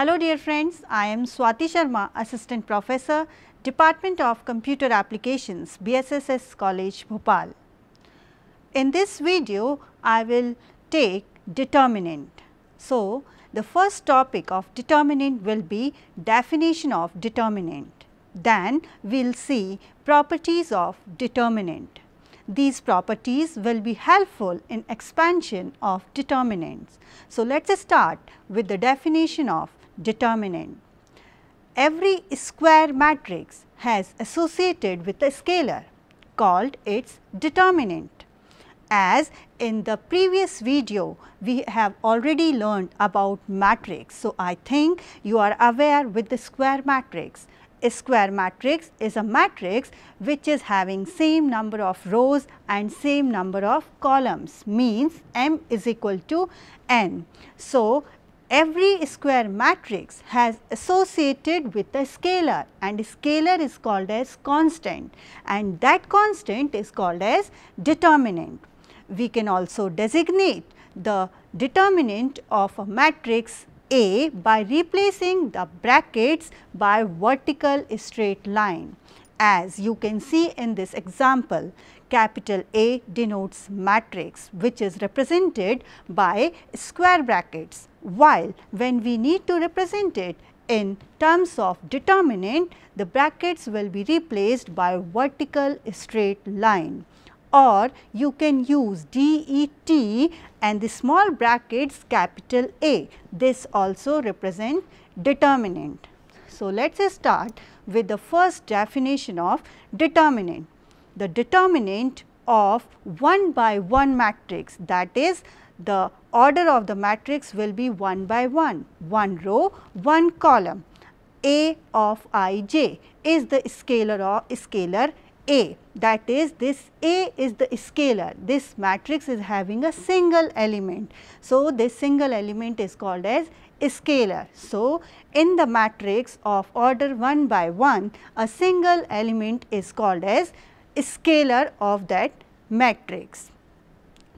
Hello dear friends, I am Swati Sharma, Assistant Professor, Department of Computer Applications, BSSS College, Bhopal. In this video, I will take determinant. So, the first topic of determinant will be definition of determinant. Then we will see properties of determinant. These properties will be helpful in expansion of determinants. So, let us start with the definition of determinant. Every square matrix has associated with a scalar called its determinant. As in the previous video, we have already learned about matrix. So, I think you are aware with the square matrix. A square matrix is a matrix which is having same number of rows and same number of columns means m is equal to n. So, every square matrix has associated with a scalar and scalar is called as constant and that constant is called as determinant. We can also designate the determinant of a matrix A by replacing the brackets by vertical straight line. As you can see in this example, capital A denotes matrix which is represented by square brackets while when we need to represent it in terms of determinant the brackets will be replaced by vertical straight line or you can use DET and the small brackets capital A. This also represent determinant. So, let us start with the first definition of determinant the determinant of 1 by 1 matrix that is the order of the matrix will be 1 by 1, 1 row, 1 column. A of i j is the scalar or scalar A that is this A is the scalar, this matrix is having a single element. So, this single element is called as scalar. So, in the matrix of order 1 by 1, a single element is called as scalar of that matrix.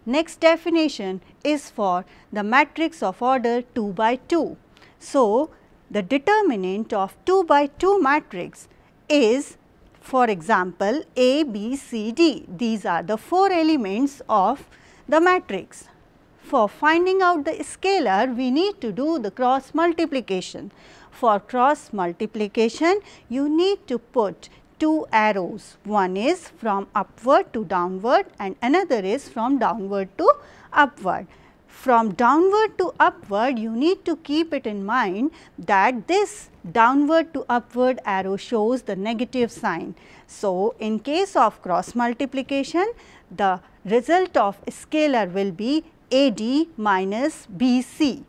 Next definition is for the matrix of order 2 by 2. So, the determinant of 2 by 2 matrix is for example, A, B, C, D. These are the 4 elements of the matrix. For finding out the scalar, we need to do the cross multiplication. For cross multiplication, you need to put two arrows. One is from upward to downward and another is from downward to upward. From downward to upward, you need to keep it in mind that this downward to upward arrow shows the negative sign. So, in case of cross multiplication, the result of scalar will be AD minus BC.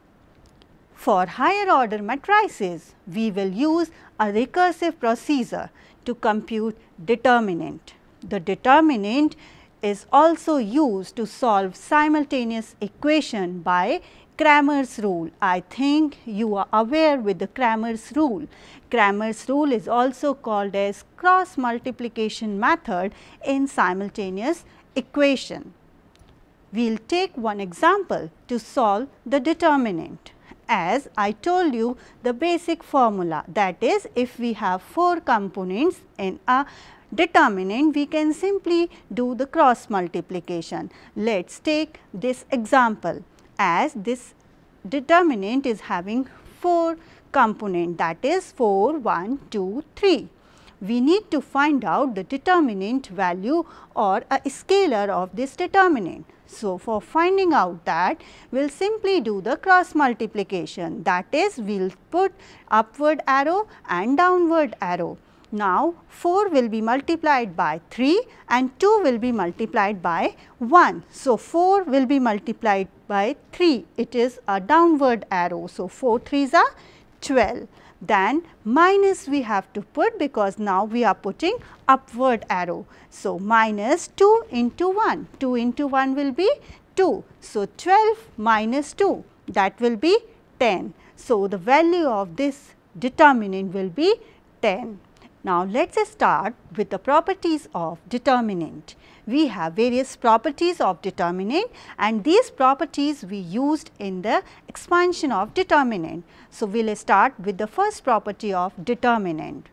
For higher order matrices, we will use a recursive procedure to compute determinant. The determinant is also used to solve simultaneous equation by Cramer's rule. I think you are aware with the Cramer's rule. Cramer's rule is also called as cross multiplication method in simultaneous equation. We will take one example to solve the determinant as I told you the basic formula that is if we have 4 components in a determinant we can simply do the cross multiplication. Let us take this example as this determinant is having 4 component that is 4, 1, 2, 3. We need to find out the determinant value or a scalar of this determinant. So, for finding out that we will simply do the cross multiplication that is we will put upward arrow and downward arrow. Now, 4 will be multiplied by 3 and 2 will be multiplied by 1. So, 4 will be multiplied by 3 it is a downward arrow. So, 4 3s are 12 then minus we have to put because now we are putting upward arrow. So, minus 2 into 1, 2 into 1 will be 2. So, 12 minus 2 that will be 10. So, the value of this determinant will be 10. Now, let us start with the properties of determinant. We have various properties of determinant and these properties we used in the expansion of determinant. So, we will start with the first property of determinant.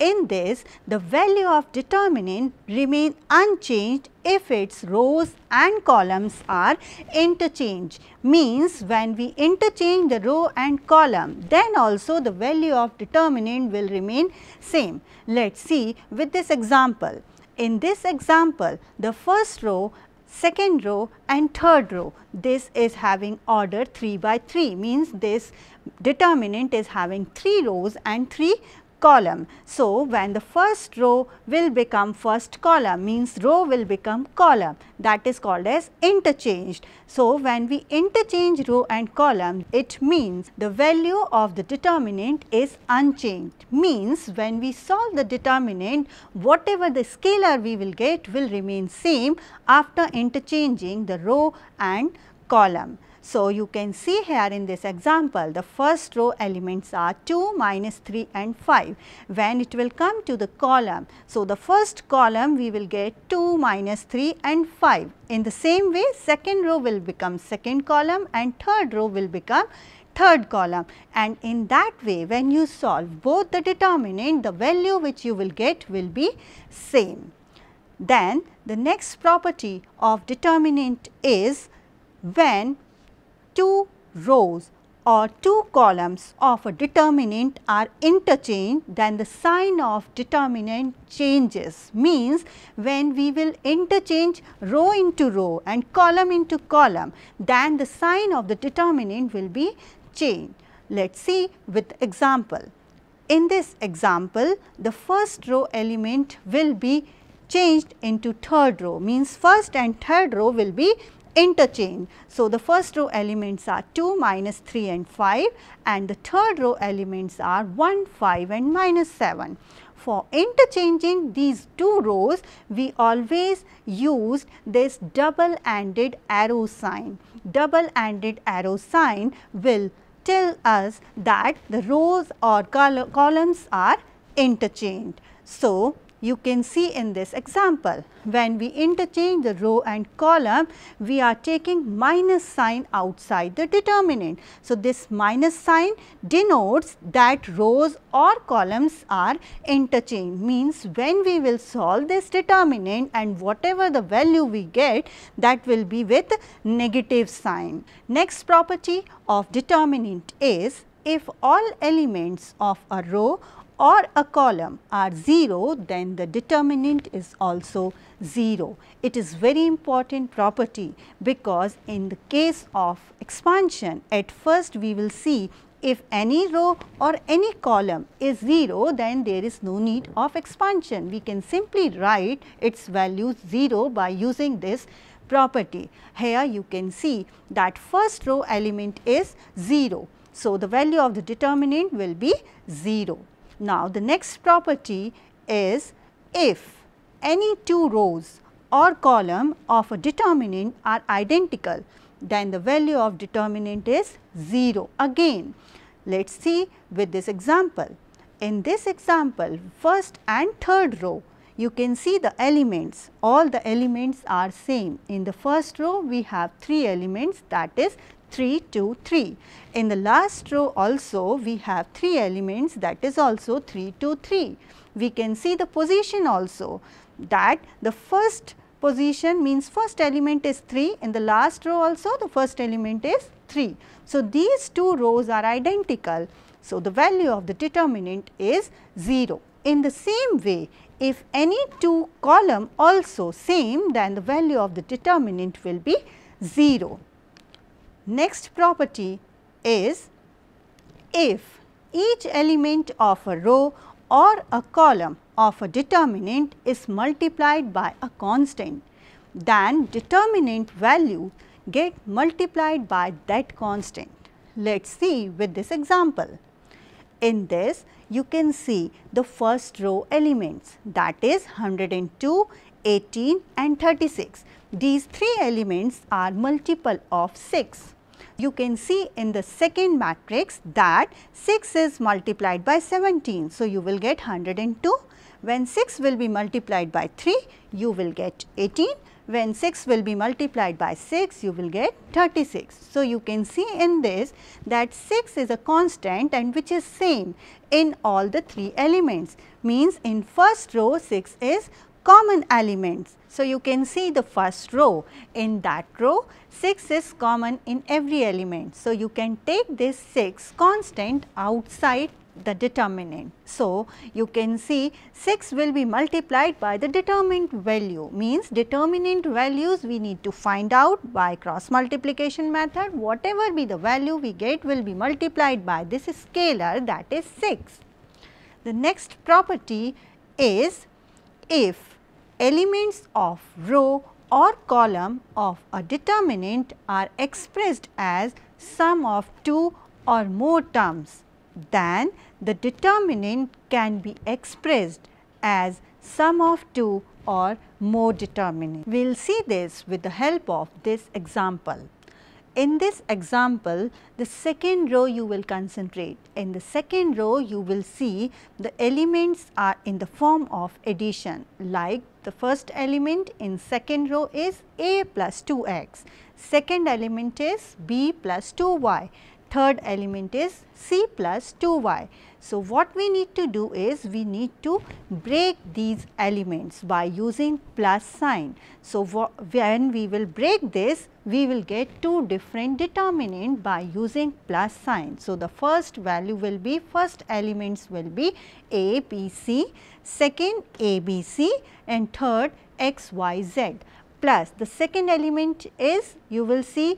In this, the value of determinant remain unchanged if its rows and columns are interchanged. Means when we interchange the row and column, then also the value of determinant will remain same. Let us see with this example. In this example, the first row second row and third row. This is having order 3 by 3 means this determinant is having 3 rows and 3 column. So, when the first row will become first column means row will become column that is called as interchanged. So, when we interchange row and column it means the value of the determinant is unchanged means when we solve the determinant whatever the scalar we will get will remain same after interchanging the row and column. So, you can see here in this example the first row elements are 2, minus 3 and 5 when it will come to the column. So, the first column we will get 2, minus 3 and 5. In the same way second row will become second column and third row will become third column and in that way when you solve both the determinant the value which you will get will be same. Then the next property of determinant is when two rows or two columns of a determinant are interchanged then the sign of determinant changes means when we will interchange row into row and column into column then the sign of the determinant will be changed. Let us see with example. In this example the first row element will be changed into third row means first and third row will be interchange. So, the first row elements are 2, minus 3 and 5 and the third row elements are 1, 5 and minus 7. For interchanging these two rows, we always used this double ended arrow sign. Double ended arrow sign will tell us that the rows or col columns are interchanged. So, you can see in this example. When we interchange the row and column, we are taking minus sign outside the determinant. So, this minus sign denotes that rows or columns are interchanged means when we will solve this determinant and whatever the value we get that will be with negative sign. Next property of determinant is if all elements of a row or a column are 0, then the determinant is also 0. It is very important property because in the case of expansion, at first we will see if any row or any column is 0, then there is no need of expansion. We can simply write its value 0 by using this property. Here you can see that first row element is 0. So, the value of the determinant will be 0. Now, the next property is if any two rows or column of a determinant are identical, then the value of determinant is 0. Again, let us see with this example. In this example, first and third row, you can see the elements, all the elements are same. In the first row, we have 3 elements that is 3, 2, 3. In the last row also we have 3 elements that is also 3, 2, 3. We can see the position also that the first position means first element is 3 in the last row also the first element is 3. So, these two rows are identical. So, the value of the determinant is 0. In the same way if any two column also same then the value of the determinant will be 0. Next property is if each element of a row or a column of a determinant is multiplied by a constant, then determinant value get multiplied by that constant. Let us see with this example. In this, you can see the first row elements that is 102 18 and 36. These three elements are multiple of 6. You can see in the second matrix that 6 is multiplied by 17. So, you will get 102. When 6 will be multiplied by 3, you will get 18 when 6 will be multiplied by 6 you will get 36. So, you can see in this that 6 is a constant and which is same in all the 3 elements means in first row 6 is common elements. So, you can see the first row. In that row, 6 is common in every element. So, you can take this 6 constant outside the determinant. So, you can see 6 will be multiplied by the determinant value means determinant values we need to find out by cross multiplication method whatever be the value we get will be multiplied by this scalar that is 6. The next property is if elements of row or column of a determinant are expressed as sum of two or more terms. Then the determinant can be expressed as sum of two or more determinant. We will see this with the help of this example. In this example, the second row you will concentrate. In the second row, you will see the elements are in the form of addition like the first element in second row is a plus 2x, second element is b plus 2y, third element is c plus 2y. So, what we need to do is we need to break these elements by using plus sign. So, when we will break this we will get two different determinant by using plus sign. So, the first value will be first elements will be a, b, c, second a, b, c and third x, y, z plus the second element is you will see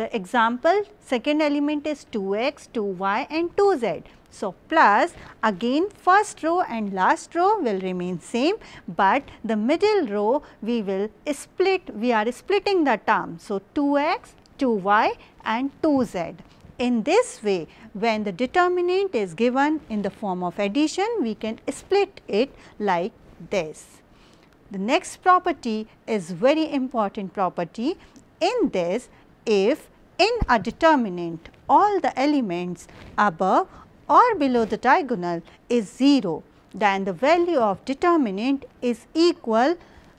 the example second element is 2x, 2y and 2z. So, plus again first row and last row will remain same, but the middle row we will split, we are splitting the term. So, 2x, 2y and 2z. In this way, when the determinant is given in the form of addition, we can split it like this. The next property is very important property. In this, if in a determinant all the elements above or below the diagonal is 0, then the value of determinant is equal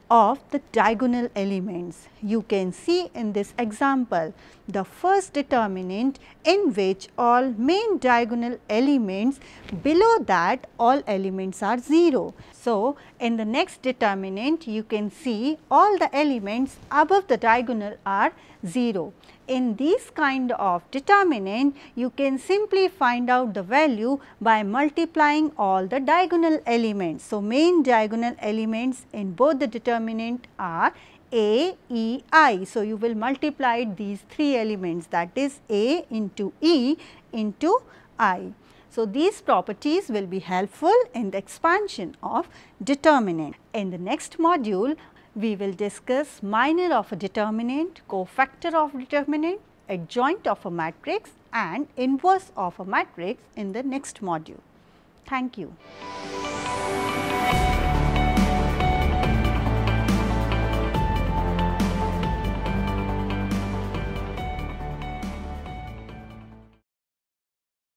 of the diagonal elements. You can see in this example the first determinant in which all main diagonal elements below that all elements are 0. So, in the next determinant you can see all the elements above the diagonal are 0. In these kind of determinant you can simply find out the value by multiplying all the diagonal elements. So, main diagonal elements in both the determinant are a, E, I. So, you will multiply these three elements that is A into E into I. So, these properties will be helpful in the expansion of determinant. In the next module, we will discuss minor of a determinant, cofactor of determinant, adjoint of a matrix and inverse of a matrix in the next module. Thank you.